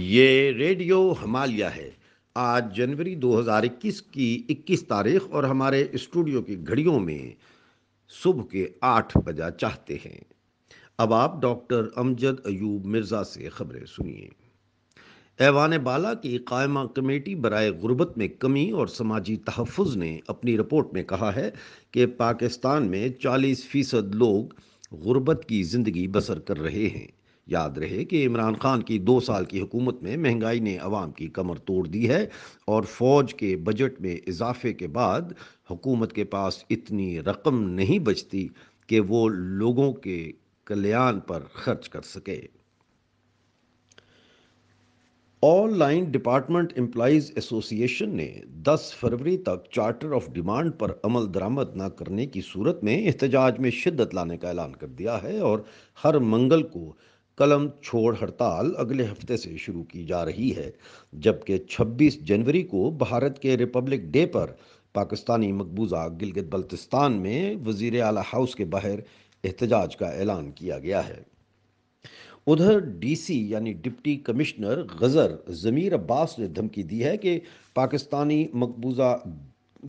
ये रेडियो हमालिया है आज जनवरी 2021 की 21 तारीख और हमारे स्टूडियो की घड़ियों में सुबह के आठ बजा चाहते हैं अब आप डॉक्टर अमजद अयूब मिर्ज़ा से खबरें सुनिए ऐवान बाला की कायमा कमेटी बरए गुर्बत में कमी और समाजी तहफ़ ने अपनी रिपोर्ट में कहा है कि पाकिस्तान में 40 फ़ीसद लोग गुर्बत की ज़िंदगी बसर कर रहे हैं याद रहे कि इमरान खान की दो साल की हुकूमत में महंगाई ने आवाम की कमर तोड़ दी है और फ़ौज के बजट में इजाफे के बाद हुकूमत के पास इतनी रकम नहीं बचती कि वो लोगों के कल्याण पर खर्च कर सके all line department employees association ने 10 फरवरी तक चार्टर ऑफ डिमांड पर अमल दरामद न करने की सूरत में एहतजाज में शिद्दत लाने का ऐलान कर दिया है और हर मंगल को कलम छोड़ हड़ताल अगले हफ्ते से शुरू की जा रही है जबकि 26 जनवरी को भारत के रिपब्लिक डे पर पाकिस्तानी मकबूजा गिलगित बल्तिस्तान में वजीर अला हाउस के बाहर एहतजाज का ऐलान किया गया है उधर डीसी यानी डिप्टी कमिश्नर गज़र ज़मीर अब्बास ने धमकी दी है कि पाकिस्तानी मकबूजा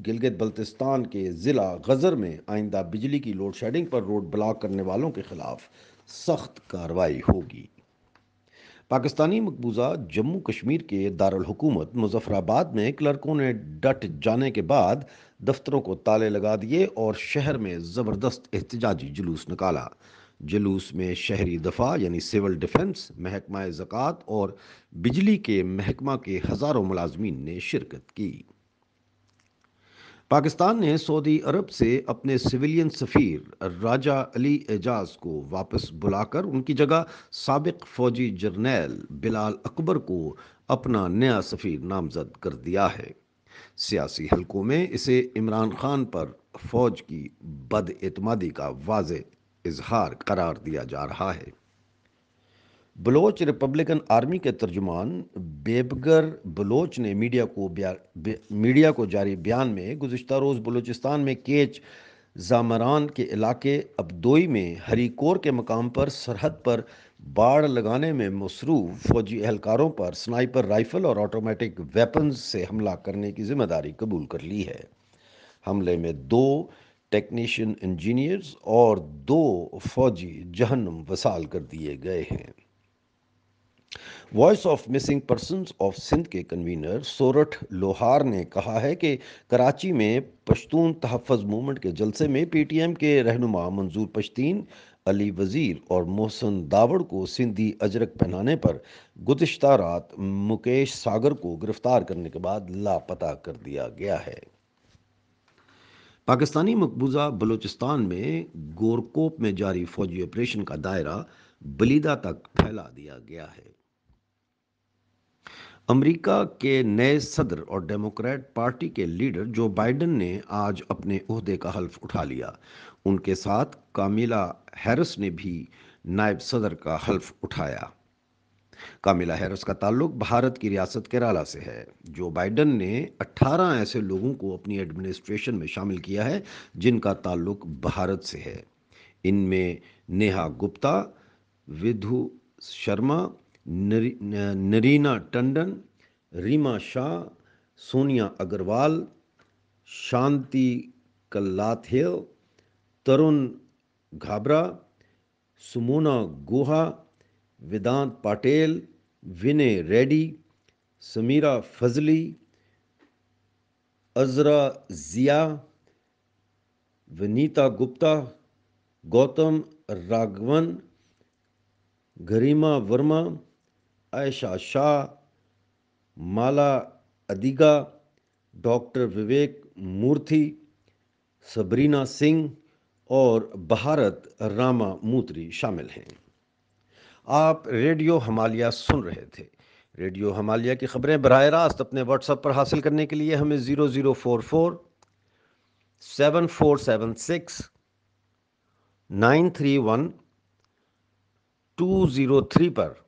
गिलगित बल्तिस्तान के ज़िला गज़र में आइंदा बिजली की लोड शेडिंग पर रोड ब्लॉक करने वालों के ख़िलाफ़ सख्त कार्रवाई होगी पाकिस्तानी मकबूजा जम्मू कश्मीर के दारकूमत मुजफ्फराबाद में क्लर्कों ने डट जाने के बाद दफ्तरों को ताले लगा दिए और शहर में ज़बरदस्त एहतजाजी जुलूस निकाला जुलूस में शहरी दफा यानी सिविल डिफेंस महकमा ज़क़़त और बिजली के महकमा के हज़ारों मुलाजमीन ने शिरकत की पाकिस्तान ने सऊदी अरब से अपने सिविलियन सफ़ीर राजा अली एजाज को वापस बुलाकर उनकी जगह सबक फ़ौजी जर्नैल बिलाल अकबर को अपना नया सफ़ीर नामजद कर दिया है सियासी हलकों में इसे इमरान खान पर फौज की बदअतमादी का वाज इजहार करार दिया जा रहा है बलोच रिपब्लिकन आर्मी के तर्जुमान बेबगर बलोच ने मीडिया को मीडिया को जारी बयान में गुजशत रोज़ बलूचिस्तान में केच जामरान के इलाके अबदोई में हरीकोर के मकाम पर सरहद पर बाढ़ लगाने में मसरूफ़ फौजी एहलकारों पर स्नाइपर राइफल और ऑटोमेटिक वेपन्स से हमला करने की जिम्मेदारी कबूल कर ली है हमले में दो टेक्नीशियन इंजीनियर्स और दो फौजी जहनम वसाल कर दिए गए हैं voice of missing person of Sindh के कन्वीनर सोरठ लोहार ने कहा है कि कराची में पश्तून तहफ़ मूवमेंट के जलसे में पी टी एम के रहनुमा मंजूर पश्तीन अली वज़ीर और मोहसन दावड़ को सिंधी अजरक पहनाने पर गुज्त रात मुकेश सागर को गिरफ्तार करने के बाद लापता कर दिया गया है पाकिस्तानी मकबूजा बलूचिस्तान में गोरकोप में जारी फौजी ऑपरेशन का दायरा बलीदा तक फैला दिया गया है अमेरिका के नए सदर और डेमोक्रेट पार्टी के लीडर जो बाइडन ने आज अपने अहदे का हल्फ उठा लिया उनके साथ कामिला हैरिस ने भी नायब सदर का हल्फ उठाया कामिला हैरिस का ताल्लुक भारत की रियासत केरला से है जो बाइडन ने 18 ऐसे लोगों को अपनी एडमिनिस्ट्रेशन में शामिल किया है जिनका ताल्लुक भारत से है इनमें नेहा गुप्ता विधु शर्मा नरी, नरीना टंडन रीमा शाह सोनिया अग्रवाल शांति कल्लाथेव तरुण घाबरा सुमोना गुहा वेदांत पाटेल विनय रेड्डी समीरा फजली अजरा जिया विनीता गुप्ता गौतम राघवन गरिमा वर्मा आयशा शाह माला अदिगा डॉक्टर विवेक मूर्ति सबरीना सिंह और भारत रामा मूत्री शामिल हैं आप रेडियो हमालिया सुन रहे थे रेडियो हमालिया की खबरें बरह रास्त अपने व्हाट्सएप पर हासिल करने के लिए हमें zero zero four four seven four seven six nine three one two zero three पर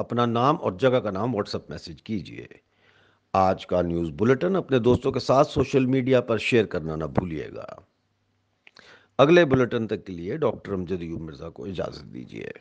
अपना नाम और जगह का नाम व्हाट्सएप मैसेज कीजिए आज का न्यूज़ बुलेटिन अपने दोस्तों के साथ सोशल मीडिया पर शेयर करना ना भूलिएगा अगले बुलेटिन तक के लिए डॉक्टर अमजद यू मिर्ज़ा को इजाज़त दीजिए